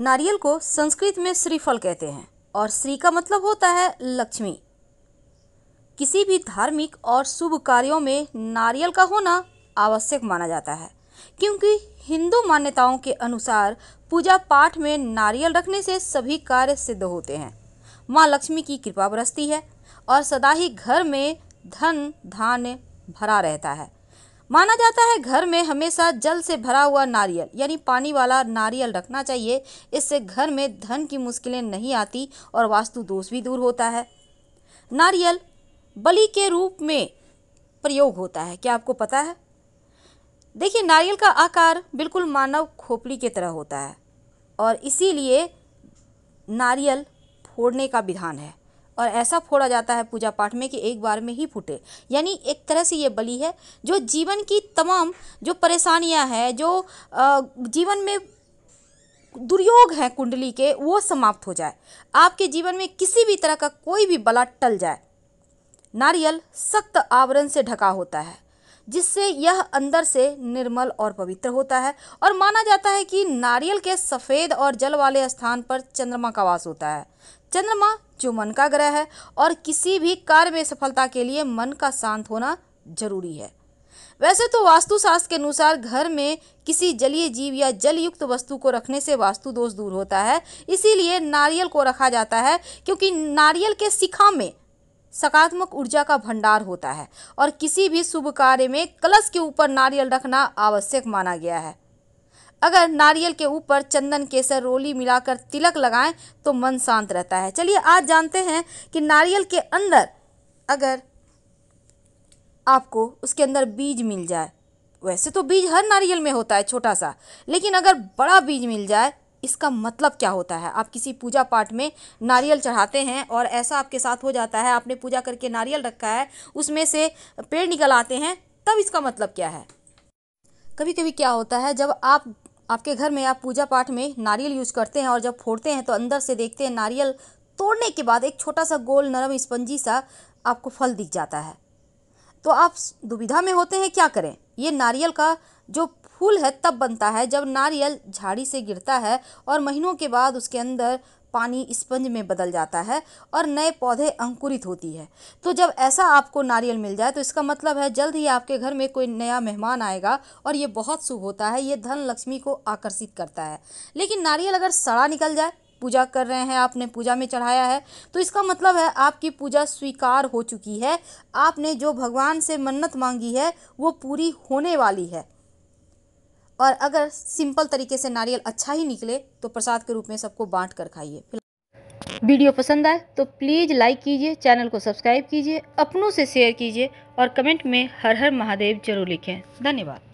नारियल को संस्कृत में श्रीफल कहते हैं और श्री का मतलब होता है लक्ष्मी किसी भी धार्मिक और शुभ कार्यों में नारियल का होना आवश्यक माना जाता है क्योंकि हिंदू मान्यताओं के अनुसार पूजा पाठ में नारियल रखने से सभी कार्य सिद्ध होते हैं माँ लक्ष्मी की कृपा बरसती है और सदा ही घर में धन धान्य भरा रहता है माना जाता है घर में हमेशा जल से भरा हुआ नारियल यानी पानी वाला नारियल रखना चाहिए इससे घर में धन की मुश्किलें नहीं आती और वास्तु दोष भी दूर होता है नारियल बलि के रूप में प्रयोग होता है क्या आपको पता है देखिए नारियल का आकार बिल्कुल मानव खोपड़ी की तरह होता है और इसीलिए नारियल फोड़ने का विधान है और ऐसा फोड़ा जाता है पूजा पाठ में कि एक बार में ही फूटे यानी एक तरह से ये बलि है जो जीवन की तमाम जो परेशानियां हैं जो जीवन में दुर्योग हैं कुंडली के वो समाप्त हो जाए आपके जीवन में किसी भी तरह का कोई भी बला टल जाए नारियल सख्त आवरण से ढका होता है जिससे यह अंदर से निर्मल और पवित्र होता है और माना जाता है कि नारियल के सफ़ेद और जल वाले स्थान पर चंद्रमा का वास होता है चंद्रमा जो मन का ग्रह है और किसी भी कार्य में सफलता के लिए मन का शांत होना जरूरी है वैसे तो वास्तुशास्त्र के अनुसार घर में किसी जलीय जीव या जलयुक्त वस्तु को रखने से वास्तु दोष दूर होता है इसीलिए नारियल को रखा जाता है क्योंकि नारियल के शिखा में सकारात्मक ऊर्जा का भंडार होता है और किसी भी शुभ कार्य में कलश के ऊपर नारियल रखना आवश्यक माना गया है अगर नारियल के ऊपर चंदन केसर रोली मिलाकर तिलक लगाएं तो मन शांत रहता है चलिए आज जानते हैं कि नारियल के अंदर अगर आपको उसके अंदर बीज मिल जाए वैसे तो बीज हर नारियल में होता है छोटा सा लेकिन अगर बड़ा बीज मिल जाए इसका मतलब क्या होता है आप किसी पूजा पाठ में नारियल चढ़ाते हैं और ऐसा आपके साथ हो जाता है आपने पूजा करके नारियल रखा है उसमें से पेड़ निकल आते हैं तब इसका मतलब क्या है कभी कभी क्या होता है जब आप आपके घर में आप पूजा पाठ में नारियल यूज़ करते हैं और जब फोड़ते हैं तो अंदर से देखते हैं नारियल तोड़ने के बाद एक छोटा सा गोल नरम स्पंजी सा आपको फल दिख जाता है तो आप दुविधा में होते हैं क्या करें ये नारियल का जो फूल है तब बनता है जब नारियल झाड़ी से गिरता है और महीनों के बाद उसके अंदर पानी स्पंज में बदल जाता है और नए पौधे अंकुरित होती है तो जब ऐसा आपको नारियल मिल जाए तो इसका मतलब है जल्द ही आपके घर में कोई नया मेहमान आएगा और ये बहुत शुभ होता है ये धन लक्ष्मी को आकर्षित करता है लेकिन नारियल अगर सड़ा निकल जाए पूजा कर रहे हैं आपने पूजा में चढ़ाया है तो इसका मतलब है आपकी पूजा स्वीकार हो चुकी है आपने जो भगवान से मन्नत मांगी है वो पूरी होने वाली है और अगर सिंपल तरीके से नारियल अच्छा ही निकले तो प्रसाद के रूप में सबको बांट कर खाइए वीडियो पसंद आए तो प्लीज़ लाइक कीजिए चैनल को सब्सक्राइब कीजिए अपनों से शेयर कीजिए और कमेंट में हर हर महादेव जरूर लिखें धन्यवाद